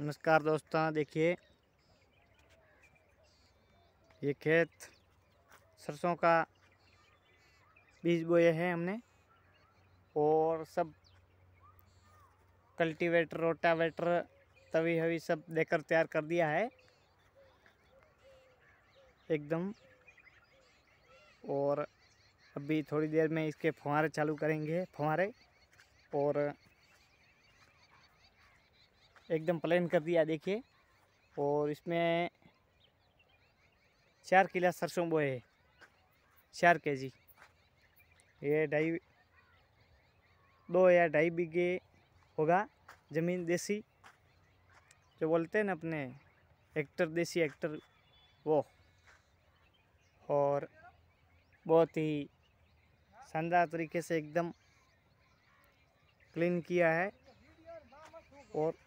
नमस्कार दोस्तों देखिए ये खेत सरसों का बीज बोए हैं हमने और सब कल्टीवेटर रोटावेटर तवी हवी सब देकर तैयार कर दिया है एकदम और अभी थोड़ी देर में इसके फुहारे चालू करेंगे फुहारे और एकदम प्लेन कर दिया देखिए और इसमें चार किला सरसों बोए है चार के जी ये ढाई दो या ढाई बीघे होगा ज़मीन देसी जो बोलते हैं ना अपने एक्टर देसी एक्टर वो और बहुत ही शानदार तरीके से एकदम क्लीन किया है और